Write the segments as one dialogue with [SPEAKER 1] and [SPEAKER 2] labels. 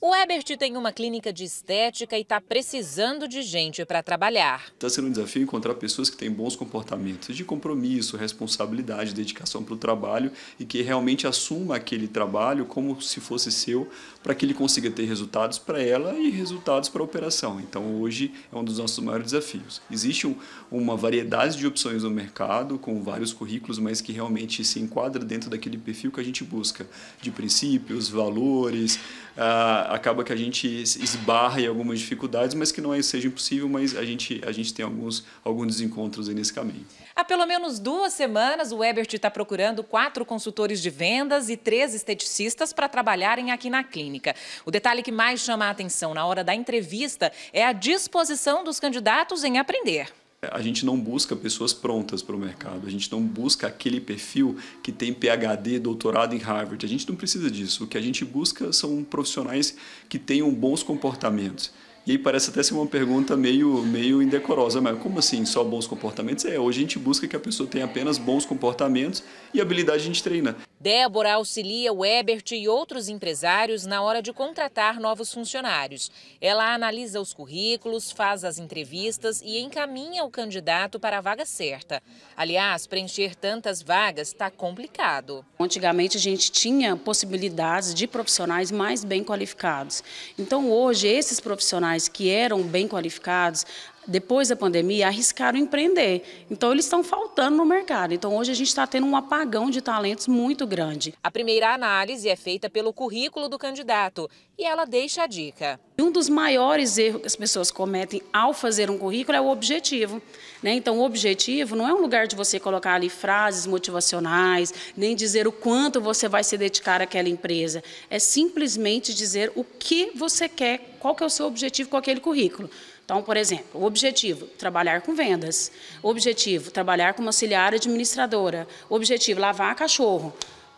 [SPEAKER 1] O Ebert tem uma clínica de estética e está precisando de gente para trabalhar.
[SPEAKER 2] Está sendo um desafio encontrar pessoas que têm bons comportamentos de compromisso, responsabilidade, dedicação para o trabalho e que realmente assuma aquele trabalho como se fosse seu para que ele consiga ter resultados para ela e resultados para a operação. Então hoje é um dos nossos maiores desafios. Existe uma variedade de opções no mercado com vários currículos, mas que realmente se enquadra dentro daquele perfil que a gente busca de princípios, valores, ah, acaba que a gente esbarra em algumas dificuldades, mas que não é, seja impossível, mas a gente, a gente tem alguns, alguns desencontros aí nesse caminho.
[SPEAKER 1] Há pelo menos duas semanas, o Ebert está procurando quatro consultores de vendas e três esteticistas para trabalharem aqui na clínica. O detalhe que mais chama a atenção na hora da entrevista é a disposição dos candidatos em aprender
[SPEAKER 2] a gente não busca pessoas prontas para o mercado, a gente não busca aquele perfil que tem PhD, doutorado em Harvard, a gente não precisa disso. O que a gente busca são profissionais que tenham bons comportamentos. E aí parece até ser uma pergunta meio, meio indecorosa, mas como assim só bons comportamentos? É, hoje a gente busca que a pessoa tenha apenas bons comportamentos e habilidade a gente treina.
[SPEAKER 1] Débora auxilia o Ebert e outros empresários na hora de contratar novos funcionários. Ela analisa os currículos, faz as entrevistas e encaminha o candidato para a vaga certa. Aliás, preencher tantas vagas está
[SPEAKER 3] complicado. Antigamente a gente tinha possibilidades de profissionais mais bem qualificados. Então hoje esses profissionais que eram bem qualificados, depois da pandemia, arriscaram empreender. Então, eles estão faltando no mercado. Então, hoje a gente está tendo um apagão de talentos muito grande. A
[SPEAKER 1] primeira análise é feita pelo currículo do candidato e ela
[SPEAKER 3] deixa a dica. Um dos maiores erros que as pessoas cometem ao fazer um currículo é o objetivo. Né? Então, o objetivo não é um lugar de você colocar ali frases motivacionais, nem dizer o quanto você vai se dedicar àquela empresa. É simplesmente dizer o que você quer, qual que é o seu objetivo com aquele currículo. Então, por exemplo, o objetivo, trabalhar com vendas. O objetivo, trabalhar como auxiliar administradora. O objetivo, lavar cachorro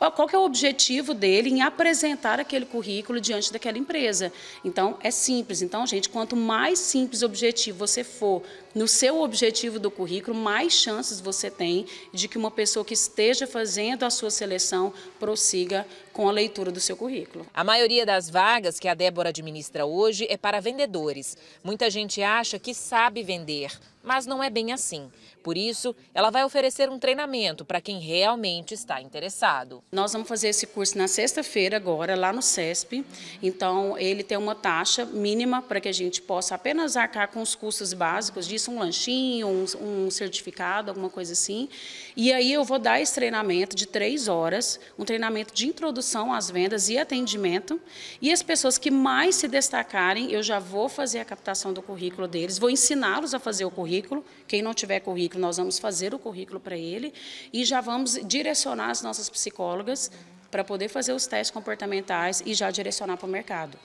[SPEAKER 3] qual que é o objetivo dele em apresentar aquele currículo diante daquela empresa. Então, é simples. Então, gente, quanto mais simples o objetivo você for no seu objetivo do currículo, mais chances você tem de que uma pessoa que esteja fazendo a sua seleção prossiga com a leitura do seu currículo. A maioria das vagas que a
[SPEAKER 1] Débora administra hoje é para vendedores. Muita gente acha que sabe vender, mas não é bem assim. Por isso, ela vai oferecer um treinamento para quem realmente está
[SPEAKER 3] interessado. Nós vamos fazer esse curso na sexta-feira agora, lá no CESP. Então, ele tem uma taxa mínima para que a gente possa apenas arcar com os custos básicos disso, um lanchinho, um, um certificado, alguma coisa assim. E aí eu vou dar esse treinamento de três horas, um treinamento de introdução às vendas e atendimento. E as pessoas que mais se destacarem, eu já vou fazer a captação do currículo deles, vou ensiná-los a fazer o currículo currículo. Quem não tiver currículo, nós vamos fazer o currículo para ele e já vamos direcionar as nossas psicólogas para poder fazer os testes comportamentais e já direcionar para o mercado.